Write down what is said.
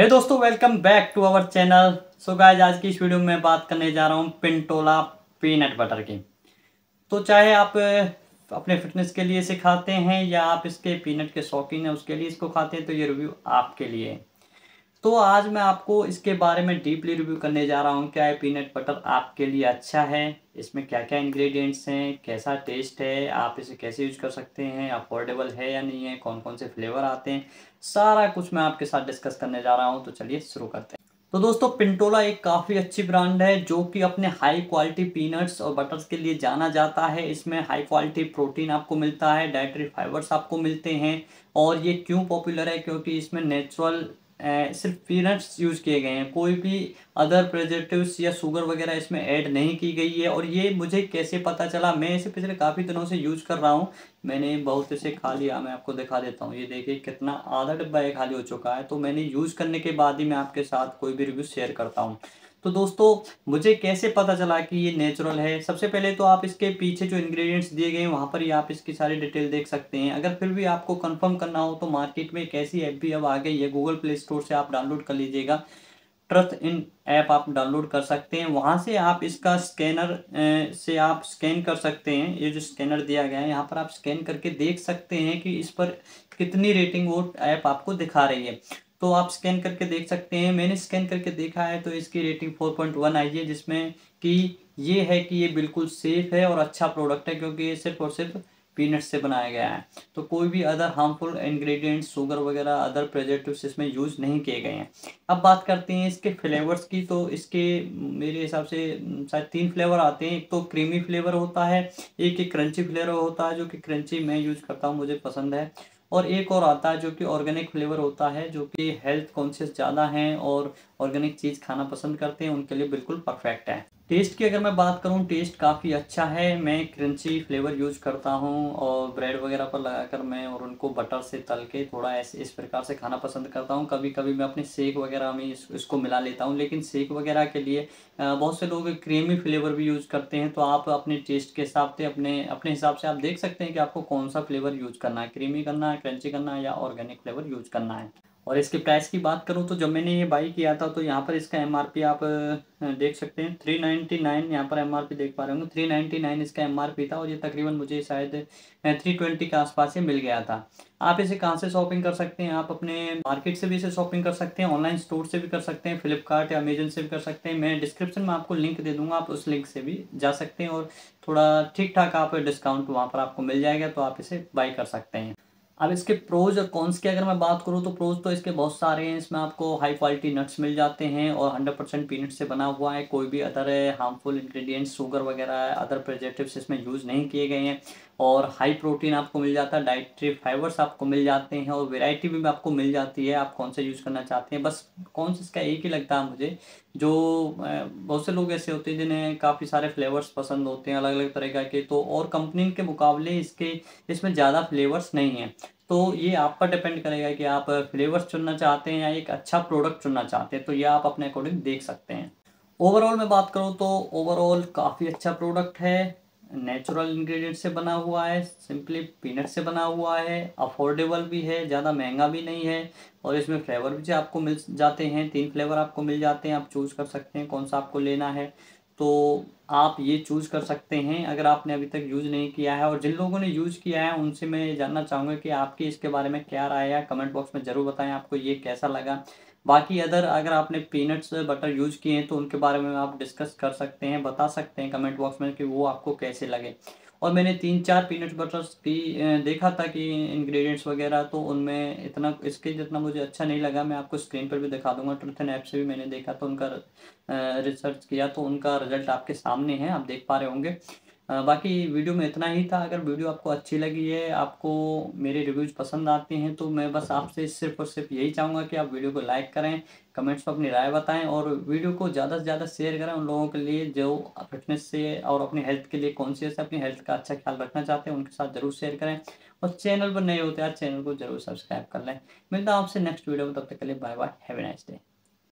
हे hey दोस्तों welcome back to our channel so guys आज की इस वीडियो में बात करने जा रहा हूँ पिंटोला पीनट बटर की तो चाहे आप अपने फिटनेस के लिए इसे खाते हैं या आप इसके पीनट के शौकीन हैं उसके लिए इसको खाते हैं तो ये रिव्यू आपके लिए है तो आज मैं आपको इसके बारे में डीपली रिव्यू करने जा रहा हूँ क्या है पीनट बटर आपके लिए अच्छा है इसमें क्या क्या इंग्रेडिएंट्स हैं कैसा टेस्ट है आप इसे कैसे यूज कर सकते हैं अफोर्डेबल है या नहीं है कौन कौन से फ्लेवर आते हैं सारा कुछ मैं आपके साथ डिस्कस करने जा रहा हूँ तो चलिए शुरू करते हैं तो दोस्तों पिंटोला एक काफ़ी अच्छी ब्रांड है जो कि अपने हाई क्वालिटी पीनट्स और बटर्स के लिए जाना जाता है इसमें हाई क्वालिटी प्रोटीन आपको मिलता है डाइटरी फाइबर्स आपको मिलते हैं और ये क्यों पॉपुलर है क्योंकि इसमें नेचुरल सिर्फ पीनट्स यूज़ किए गए हैं कोई भी अदर प्रेजेटिव्स या शुगर वगैरह इसमें ऐड नहीं की गई है और ये मुझे कैसे पता चला मैं इसे पिछले काफ़ी दिनों से यूज़ कर रहा हूँ मैंने बहुत इसे खा लिया मैं आपको दिखा देता हूँ ये देखिए कितना आधा डिब्बा ये खाली हो चुका है तो मैंने यूज़ करने के बाद ही मैं आपके साथ कोई भी रिव्यू शेयर करता हूँ तो दोस्तों मुझे कैसे पता चला कि ये नेचुरल है सबसे पहले तो आप इसके पीछे जो इंग्रेडिएंट्स दिए गए वहाँ पर ही आप इसकी सारी डिटेल देख सकते हैं अगर फिर भी आपको कंफर्म करना हो तो मार्केट में कैसी ऐप भी अब आ गई है गूगल प्ले स्टोर से आप डाउनलोड कर लीजिएगा ट्रस्ट इन ऐप आप डाउनलोड कर सकते हैं वहाँ से आप इसका स्कैनर से आप स्कैन कर सकते हैं ये जो स्कैनर दिया गया है यहाँ पर आप स्कैन करके देख सकते हैं कि इस पर कितनी रेटिंग वो ऐप आपको दिखा रही है तो आप स्कैन करके देख सकते हैं मैंने स्कैन करके देखा है तो इसकी रेटिंग 4.1 आई है जिसमें कि ये है कि ये बिल्कुल सेफ़ है और अच्छा प्रोडक्ट है क्योंकि ये सिर्फ और सिर्फ पीनट से बनाया गया है तो कोई भी अदर हार्मफुल इंग्रेडिएंट्स शुगर वगैरह अदर प्रेजर्टिव्स इसमें यूज़ नहीं किए गए हैं अब बात करते हैं इसके फ्लेवर्स की तो इसके मेरे हिसाब से शायद तीन फ्लेवर आते हैं एक तो क्रीमी फ्लेवर होता है एक एक क्रंची फ्लेवर होता है जो कि क्रंची मैं यूज़ करता हूँ मुझे पसंद है और एक और आता है जो कि ऑर्गेनिक फ्लेवर होता है जो कि हेल्थ कॉन्शियस ज़्यादा हैं और ऑर्गेनिक चीज़ खाना पसंद करते हैं उनके लिए बिल्कुल परफेक्ट है टेस्ट की अगर मैं बात करूँ टेस्ट काफ़ी अच्छा है मैं क्रंची फ्लेवर यूज करता हूँ और ब्रेड वगैरह पर लगाकर मैं और उनको बटर से तल के थोड़ा ऐसे इस प्रकार से खाना पसंद करता हूँ कभी कभी मैं अपने सेक वगैरह में इस, इसको मिला लेता हूँ लेकिन सेक वगैरह के लिए बहुत से लोग क्रीमी फ्लेवर भी यूज़ करते हैं तो आप अपने टेस्ट के हिसाब से अपने अपने हिसाब से आप देख सकते हैं कि आपको कौन सा फ्लेवर यूज करना है क्रीमी करना है क्रंची करना है या ऑर्गेनिक फ्लेवर यूज करना है और इसके प्राइस की बात करूँ तो जब मैंने ये बाई किया था तो यहाँ पर इसका एम आप देख सकते हैं थ्री नाइन्टी नाइन यहाँ पर एम देख पा रहे होंगे थ्री नाइन्टी नाइन इसका एम था और ये तकरीबन मुझे शायद थ्री ट्वेंटी के आसपास ही मिल गया था आप इसे कहाँ से शॉपिंग कर सकते हैं आप अपने मार्केट से भी इसे शॉपिंग कर सकते हैं ऑनलाइन स्टोर से भी कर सकते हैं फ्लिपकार्ट या अमेजन से भी कर सकते हैं मैं डिस्क्रिप्शन में आपको लिंक दे दूंगा आप उस लिंक से भी जा सकते हैं और थोड़ा ठीक ठाक आप डिस्काउंट वहाँ पर आपको मिल जाएगा तो आप इसे बाई कर सकते हैं अब इसके प्रोज और कॉन्स की अगर मैं बात करूँ तो प्रोज तो इसके बहुत सारे हैं इसमें आपको हाई क्वालिटी नट्स मिल जाते हैं और 100 परसेंट पीनट से बना हुआ है कोई भी अदर हार्मफुल इंग्रेडिएंट्स शुगर वगैरह अदर प्रजेटिव्स इसमें यूज़ नहीं किए गए हैं और हाई प्रोटीन आपको मिल जाता है डाइट्री फाइबर्स आपको मिल जाते हैं और वेराइटी भी आपको मिल जाती है आप कौन सा यूज़ करना चाहते हैं बस कौन सा इसका एक ही लगता है मुझे जो बहुत से लोग ऐसे होते हैं जिन्हें काफ़ी सारे फ्लेवर्स पसंद होते हैं अलग अलग तरह के तो और कंपनी के मुकाबले इसके इसमें ज़्यादा फ्लेवर्स नहीं हैं तो ये आप पर डिपेंड करेगा कि आप फ्लेवर्स चुनना चाहते हैं या एक अच्छा प्रोडक्ट चुनना चाहते हैं तो ये आप अपने अकॉर्डिंग देख सकते हैं ओवरऑल में बात करूँ तो ओवरऑल काफ़ी अच्छा प्रोडक्ट है नेचुरल इंग्रेडिएंट से बना हुआ है सिंपली पीनट से बना हुआ है अफोर्डेबल भी है ज़्यादा महंगा भी नहीं है और इसमें फ्लेवर भी आपको मिल जाते हैं तीन फ्लेवर आपको मिल जाते हैं आप चूज़ कर सकते हैं कौन सा आपको लेना है तो आप ये चूज़ कर सकते हैं अगर आपने अभी तक यूज़ नहीं किया है और जिन लोगों ने यूज़ किया है उनसे मैं जानना चाहूँगा कि आपकी इसके बारे में क्या राय है कमेंट बॉक्स में ज़रूर बताएं आपको ये कैसा लगा बाकी अदर अगर आपने पीनट्स बटर यूज किए हैं तो उनके बारे में आप डिस्कस कर सकते हैं बता सकते हैं कमेंट बॉक्स में कि वो आपको कैसे लगे और मैंने तीन चार पीनट बटर्स भी देखा था कि इंग्रेडिएंट्स वगैरह तो उनमें इतना इसके जितना मुझे अच्छा नहीं लगा मैं आपको स्क्रीन पर भी दिखा दूंगा एंड ऐप से भी मैंने देखा तो उनका रिसर्च किया तो उनका रिजल्ट आपके सामने है आप देख पा रहे होंगे बाकी वीडियो में इतना ही था अगर वीडियो आपको अच्छी लगी है आपको मेरे रिव्यूज़ पसंद आते हैं तो मैं बस आपसे सिर्फ और सिर्फ यही चाहूँगा कि आप वीडियो को लाइक करें कमेंट्स में अपनी राय बताएं और वीडियो को ज़्यादा से ज़्यादा शेयर करें उन लोगों के लिए जो फिटनेस से और अपनी हेल्थ के लिए कॉन्शियस है अपनी हेल्थ का अच्छा ख्याल रखना चाहते हैं उनके साथ ज़रूर शेयर करें और चैनल पर नए होते हैं चैनल को जरूर सब्सक्राइब कर लें मिलता हूँ आपसे नेक्स्ट वीडियो में तब तक के लिए bye bye have a nice day